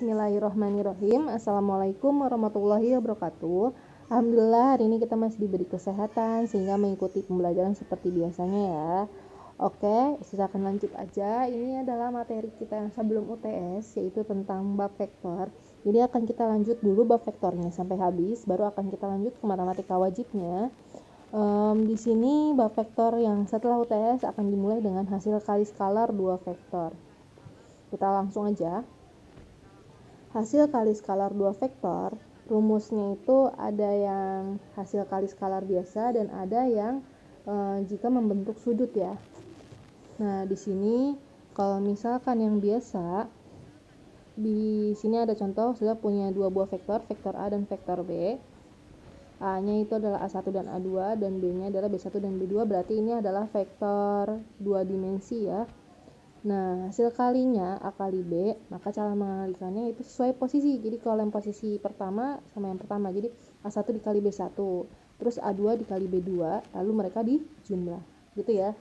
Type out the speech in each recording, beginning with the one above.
Bismillahirrahmanirrahim. Assalamualaikum warahmatullahi wabarakatuh. Alhamdulillah hari ini kita masih diberi kesehatan sehingga mengikuti pembelajaran seperti biasanya ya. Oke, kita akan lanjut aja. Ini adalah materi kita yang sebelum UTS yaitu tentang bab vektor. Jadi akan kita lanjut dulu bab vektornya sampai habis, baru akan kita lanjut ke matematika wajibnya. Um, di sini bab vektor yang setelah UTS akan dimulai dengan hasil kali skalar dua vektor. Kita langsung aja hasil kali skalar dua vektor rumusnya itu ada yang hasil kali skalar biasa dan ada yang e, jika membentuk sudut ya nah di sini kalau misalkan yang biasa di sini ada contoh sudah punya dua buah vektor vektor A dan vektor B A nya itu adalah A1 dan A2 dan B nya adalah B1 dan B2 berarti ini adalah vektor dua dimensi ya Nah, hasil kalinya A kali B, maka cara mengalikannya itu sesuai posisi. Jadi kalau yang posisi pertama sama yang pertama, jadi A1 dikali B1, terus A2 dikali B2, lalu mereka dijumlah. Gitu ya.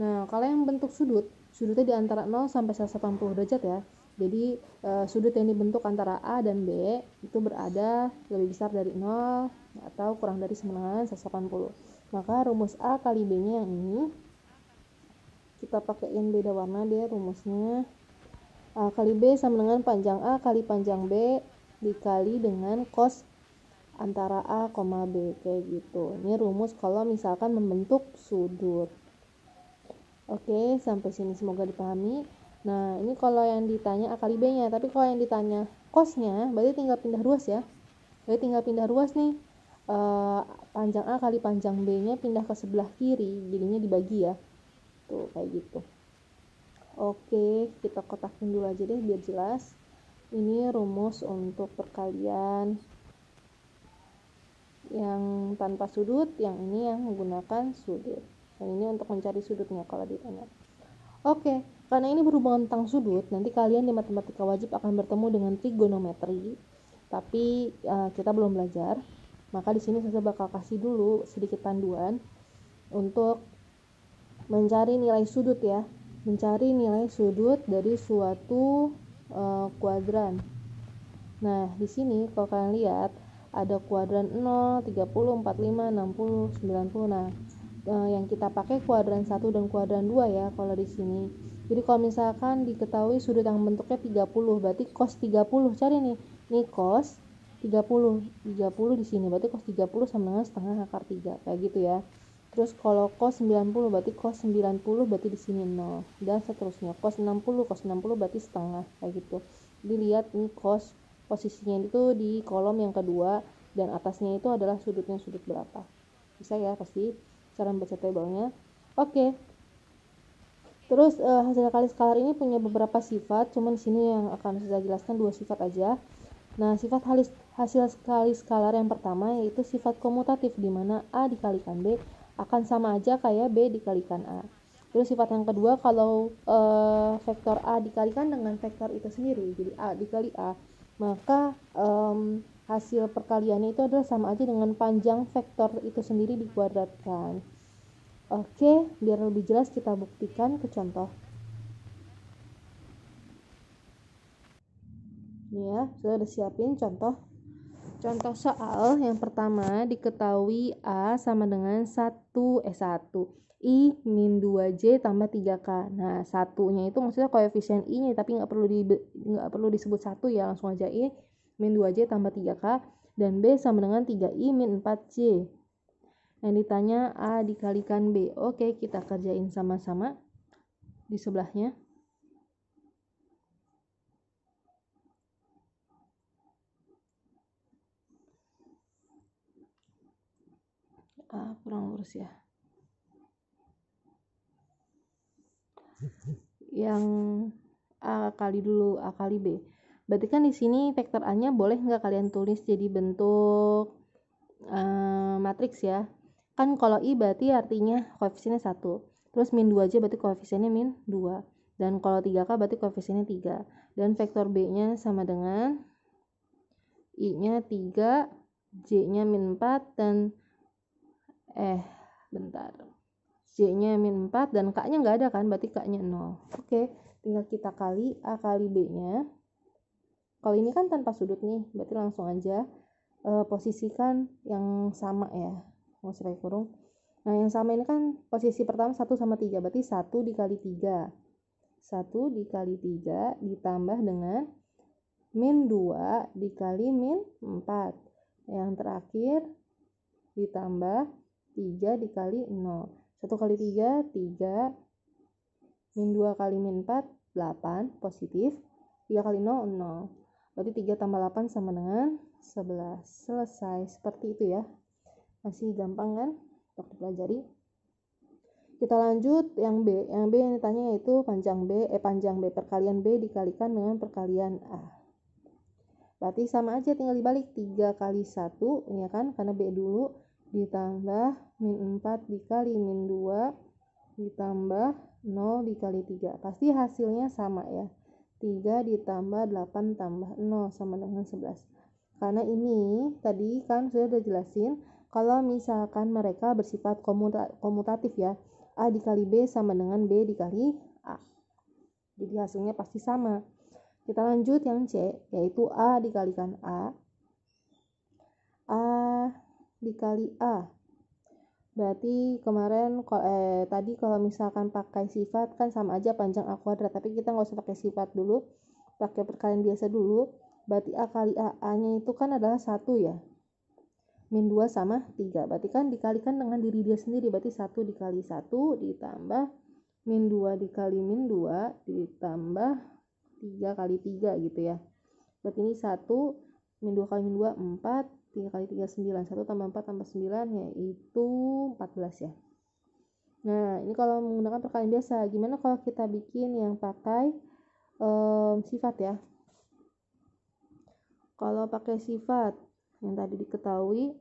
Nah, kalau yang bentuk sudut, sudutnya di antara 0 sampai 180 derajat ya. Jadi e, sudut yang dibentuk antara A dan B itu berada lebih besar dari 0 atau kurang dari semenangan 180. Maka rumus A kali B-nya yang ini kita pakaiin beda warna dia rumusnya A kali B sama dengan panjang A kali panjang B dikali dengan cos antara A, B kayak gitu ini rumus kalau misalkan membentuk sudut oke sampai sini semoga dipahami nah ini kalau yang ditanya A kali B nya tapi kalau yang ditanya cosnya berarti tinggal pindah ruas ya berarti tinggal pindah ruas nih Uh, panjang A kali panjang B nya pindah ke sebelah kiri jadinya dibagi ya tuh gitu, kayak gitu oke kita kotakin dulu aja deh biar jelas ini rumus untuk perkalian yang tanpa sudut yang ini yang menggunakan sudut dan ini untuk mencari sudutnya kalau ditanya oke karena ini berhubungan tentang sudut nanti kalian di matematika wajib akan bertemu dengan trigonometri tapi uh, kita belum belajar maka di sini saya bakal kasih dulu sedikit panduan untuk mencari nilai sudut ya mencari nilai sudut dari suatu uh, kuadran nah di sini kalau kalian lihat ada kuadran 0, 30, 45, 60, 90 nah uh, yang kita pakai kuadran 1 dan kuadran 2 ya kalau di sini jadi kalau misalkan diketahui sudut yang bentuknya 30, berarti cos 30. Cari nih, nih cos 30. 30 di sini, berarti cos 30 sama dengan setengah akar 3. Kayak gitu ya. Terus kalau cos 90 berarti cos 90 berarti di sini 0 dan seterusnya. Cos 60 cos 60 berarti setengah kayak gitu. Dilihat nih cos posisinya itu di kolom yang kedua dan atasnya itu adalah sudutnya sudut berapa. Bisa ya pasti cara membaca tabelnya. Oke. Terus uh, hasil kali skalar ini punya beberapa sifat, cuman di sini yang akan saya jelaskan dua sifat aja. Nah, sifat halis, hasil kali skalar yang pertama yaitu sifat komutatif di mana A dikalikan B akan sama aja kayak B dikalikan A. Terus sifat yang kedua kalau e, vektor A dikalikan dengan vektor itu sendiri, jadi A dikali A, maka um, hasil perkaliannya itu adalah sama aja dengan panjang vektor itu sendiri dikuadratkan. Oke, biar lebih jelas kita buktikan ke contoh. Ini ya, sudah siapin contoh Contoh soal yang pertama diketahui A sama dengan 1 eh, S1. I min 2J tambah 3K. Nah, satunya itu maksudnya koefisien I-nya tapi nggak perlu di gak perlu disebut satu ya, langsung aja I min 2J tambah 3K dan B sama dengan 3I min 4J. Yang ditanya A dikalikan B. Oke, kita kerjain sama-sama di sebelahnya. uh, kurang lurus ya yang a kali dulu a kali b berarti kan di sini vektor a nya boleh nggak kalian tulis jadi bentuk uh, matriks ya kan kalau i berarti artinya koefisiennya satu terus min 2 aja berarti koefisiennya min 2 dan kalau 3k berarti koefisiennya 3 dan vektor b nya sama dengan i nya 3 j nya min 4 dan eh bentar J nya min 4 dan K nya nggak ada kan berarti K nya 0 oke tinggal kita kali A kali B nya kalau ini kan tanpa sudut nih berarti langsung aja e, posisikan yang sama ya Mau saya kurung nah yang sama ini kan posisi pertama 1 sama 3 berarti 1 dikali 3 1 dikali 3 ditambah dengan min 2 dikali min 4 yang terakhir ditambah 3 dikali 0. 1 kali 3, 3. Min 2 kali min 4, 8. Positif. 3 kali 0, 0. Berarti 3 tambah 8 sama dengan 11. Selesai. Seperti itu ya. Masih gampang kan untuk dipelajari. Kita lanjut yang B. Yang B yang ditanya yaitu panjang B, eh panjang B perkalian B dikalikan dengan perkalian A. Berarti sama aja tinggal dibalik 3 kali 1, ya kan? Karena B dulu ditambah min 4 dikali min 2 ditambah 0 dikali 3 pasti hasilnya sama ya 3 ditambah 8 tambah 0 sama dengan 11 karena ini tadi kan sudah dijelasin kalau misalkan mereka bersifat komuta komutatif ya A dikali B sama dengan B dikali A jadi hasilnya pasti sama kita lanjut yang C yaitu A dikalikan A A dikali A berarti kemarin eh, tadi kalau misalkan pakai sifat kan sama aja panjang a kuadrat tapi kita nggak usah pakai sifat dulu pakai perkalian biasa dulu berarti a kali a, a nya itu kan adalah satu ya min 2 sama 3 berarti kan dikalikan dengan diri dia sendiri berarti 1 dikali 1 ditambah min 2 dikali min 2 ditambah 3 kali 3 gitu ya berarti ini 1 min 2 kali min 2 4 3 kali 3 9 1 tambah 4 tambah 9 yaitu 14 ya nah ini kalau menggunakan perkalian biasa gimana kalau kita bikin yang pakai um, sifat ya kalau pakai sifat yang tadi diketahui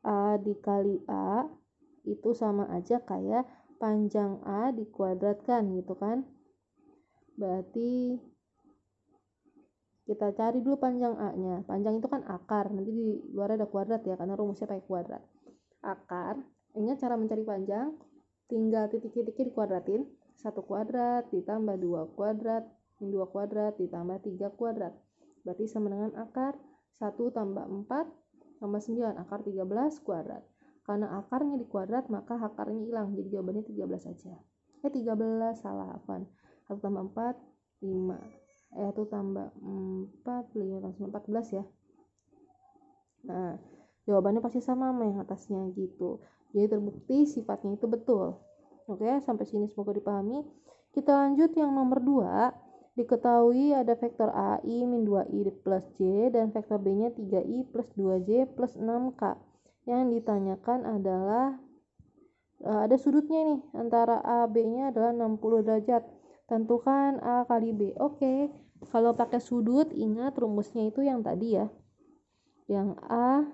A dikali A itu sama aja kayak panjang A dikuadratkan gitu kan berarti kita cari dulu panjang A nya panjang itu kan akar nanti di luar ada kuadrat ya karena rumusnya pakai kuadrat akar ingat cara mencari panjang tinggal titik-titiknya dikuadratin satu kuadrat ditambah dua kuadrat dua kuadrat ditambah tiga kuadrat berarti sama dengan akar satu tambah empat tambah 9 akar tiga belas kuadrat karena akarnya di kuadrat maka akarnya hilang jadi jawabannya tiga belas aja eh tiga belas salah apa satu tambah empat lima eh itu tambah 4 5 14 ya nah jawabannya pasti sama sama yang atasnya gitu jadi terbukti sifatnya itu betul oke sampai sini semoga dipahami kita lanjut yang nomor 2 diketahui ada vektor AI min 2I plus J dan vektor B nya 3I plus 2J plus 6K yang ditanyakan adalah eh, ada sudutnya nih antara a b nya adalah 60 derajat tentukan A kali B oke okay. kalau pakai sudut ingat rumusnya itu yang tadi ya yang A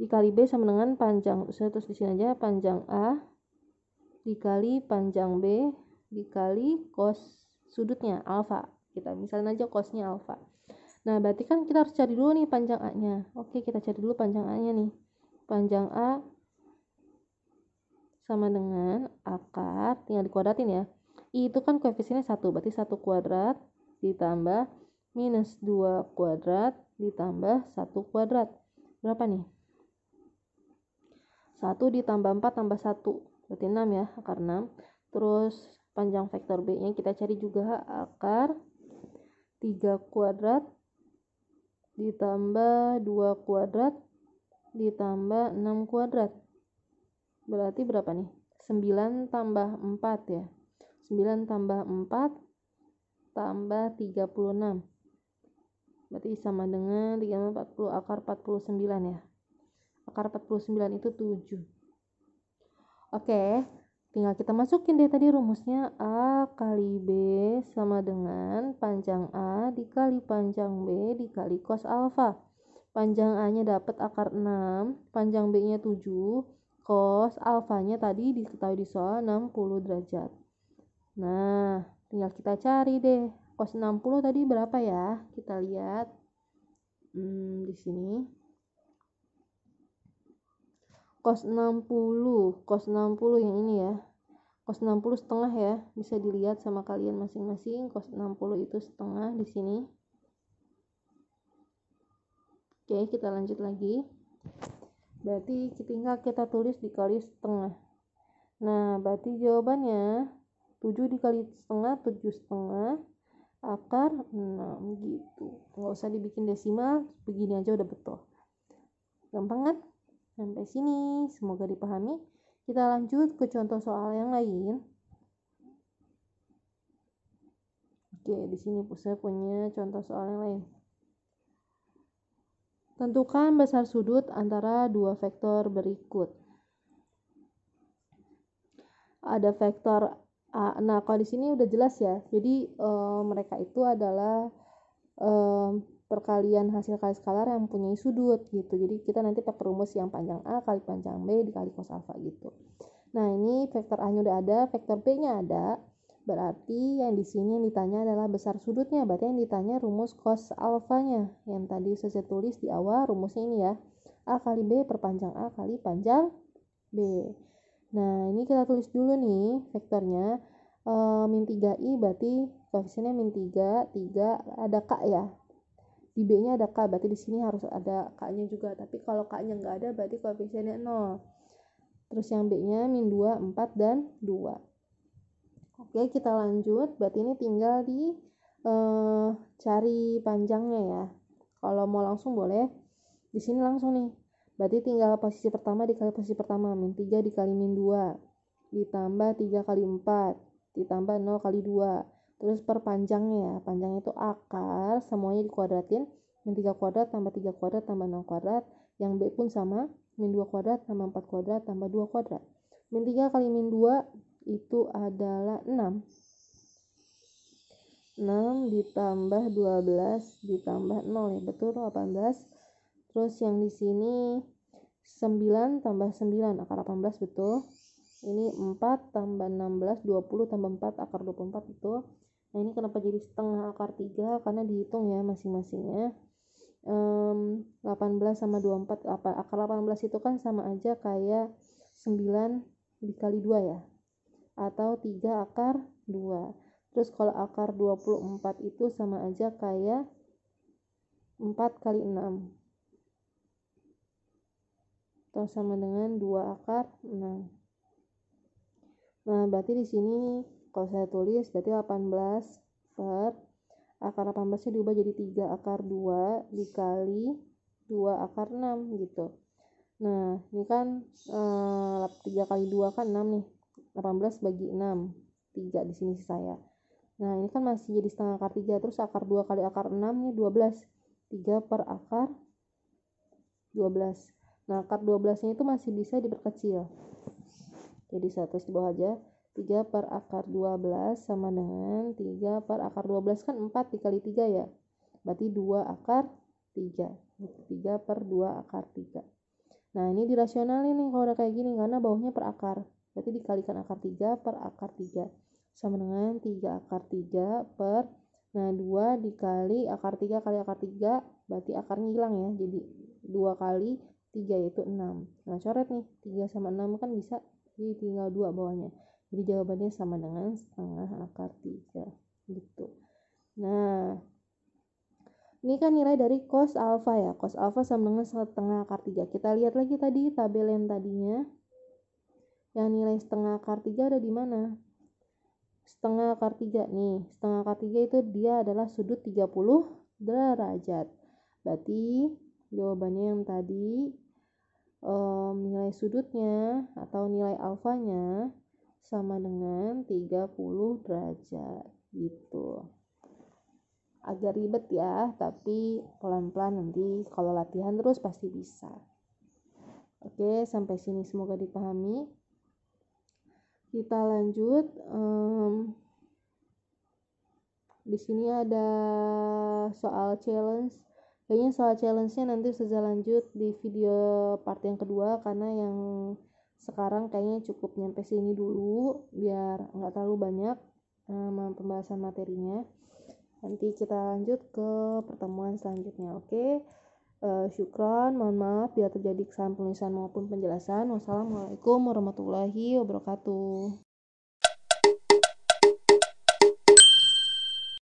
dikali B sama dengan panjang saya terus di sini aja panjang A dikali panjang B dikali cos sudutnya alfa kita misalnya aja cosnya alfa nah berarti kan kita harus cari dulu nih panjang A nya oke kita cari dulu panjang A nya nih panjang A sama dengan akar tinggal dikuadratin ya I itu kan koefisiennya 1 berarti 1 kuadrat ditambah minus 2 kuadrat ditambah 1 kuadrat berapa nih 1 ditambah 4 tambah 1 berarti 6 ya akar 6 terus panjang vektor B nya kita cari juga akar 3 kuadrat ditambah 2 kuadrat ditambah 6 kuadrat berarti berapa nih 9 tambah 4 ya 9 tambah 4 tambah 36 berarti sama dengan 340 akar 49 ya akar 49 itu 7 oke tinggal kita masukin deh tadi rumusnya A kali B sama dengan panjang A dikali panjang B dikali cos alfa panjang A nya dapat akar 6 panjang B nya 7 cos alfanya tadi diketahui di soal 60 derajat. Nah, tinggal kita cari deh. Cos 60 tadi berapa ya? Kita lihat. Hmm, di sini. Cos 60, cos 60 yang ini ya. Cos 60 setengah ya, bisa dilihat sama kalian masing-masing. Cos 60 itu setengah di sini. Oke, kita lanjut lagi berarti tinggal kita tulis dikali setengah nah berarti jawabannya 7 dikali setengah 7 setengah akar 6 gitu nggak usah dibikin desimal begini aja udah betul gampang kan sampai sini semoga dipahami kita lanjut ke contoh soal yang lain oke di sini saya punya contoh soal yang lain Tentukan besar sudut antara dua vektor berikut. Ada vektor A. Nah, kalau di sini udah jelas ya. Jadi e, mereka itu adalah e, perkalian hasil kali skalar yang mempunyai sudut gitu. Jadi kita nanti pakai rumus yang panjang A kali panjang B dikali cos alpha gitu. Nah, ini vektor A-nya udah ada, vektor B-nya ada. Berarti yang di sini yang ditanya adalah besar sudutnya, berarti yang ditanya rumus cos alfanya yang tadi saya tulis di awal rumus ini ya. A kali B perpanjang A kali panjang B. Nah, ini kita tulis dulu nih vektornya. E, min 3i berarti koefisiennya min 3, 3 ada K ya. Di B-nya ada K, berarti di sini harus ada K-nya juga. Tapi kalau K-nya nggak ada, berarti koefisiennya 0. Terus yang B-nya min 2, 4, dan 2. Oke, kita lanjut. Berarti ini tinggal di eh, cari panjangnya ya. Kalau mau langsung boleh. Di sini langsung nih. Berarti tinggal posisi pertama dikali posisi pertama. Min 3 dikali min 2. Ditambah 3 kali 4. Ditambah 0 kali 2. Terus per panjangnya ya. Panjangnya itu akar. Semuanya dikuadratin. Min 3 kuadrat tambah 3 kuadrat tambah 0 kuadrat. Yang B pun sama. Min 2 kuadrat tambah 4 kuadrat tambah 2 kuadrat. Min 3 kali min 2 itu adalah 6. 6 ditambah 12 ditambah 0 ya betul 18. Terus yang di sini 9 tambah 9 akar 18 betul. Ini 4 tambah 16 20 tambah 4 akar 24 betul. Nah ini kenapa jadi setengah akar 3 karena dihitung ya masing-masingnya um, 18 sama 24 akar 18 itu kan sama aja kayak 9 dikali 2 ya atau 3 akar 2 terus kalau akar 24 itu sama aja kayak 4 kali 6 atau sama dengan 2 akar 6 nah berarti di sini kalau saya tulis berarti 18 per akar 18 nya diubah jadi 3 akar 2 dikali 2 akar 6 gitu nah ini kan eh, 3 kali 2 kan 6 nih 18 bagi 6 3 di sini saya nah ini kan masih jadi setengah akar 3 terus akar 2 kali akar 6 nya 12 3 per akar 12 nah akar 12 nya itu masih bisa diperkecil jadi 1 di bawah aja 3 per akar 12 sama dengan 3 per akar 12 kan 4 dikali 3 ya berarti 2 akar 3 3 per 2 akar 3 nah ini dirasionalin nih kalau udah kayak gini karena bawahnya per akar berarti dikalikan akar 3 per akar 3 sama dengan 3 akar 3 per nah 2 dikali akar 3 kali akar 3 berarti akarnya hilang ya jadi 2 kali 3 yaitu 6 nah coret nih 3 sama 6 kan bisa jadi tinggal 2 bawahnya jadi jawabannya sama dengan setengah akar 3 gitu nah ini kan nilai dari cos alpha ya cos alpha sama dengan setengah akar 3 kita lihat lagi tadi tabel yang tadinya yang nilai setengah akar 3 ada di mana? Setengah akar 3 nih. Setengah akar 3 itu dia adalah sudut 30 derajat. Berarti jawabannya yang tadi um, nilai sudutnya atau nilai alfanya sama dengan 30 derajat gitu agak ribet ya tapi pelan-pelan nanti kalau latihan terus pasti bisa oke sampai sini semoga dipahami kita lanjut um, di sini ada soal challenge kayaknya soal challenge-nya nanti sudah lanjut di video part yang kedua karena yang sekarang kayaknya cukup nyampe sini dulu biar nggak terlalu banyak um, pembahasan materinya nanti kita lanjut ke pertemuan selanjutnya oke okay? Uh, eh, syukron, mohon maaf bila terjadi kesalahan penulisan maupun penjelasan. Wassalamualaikum warahmatullahi wabarakatuh.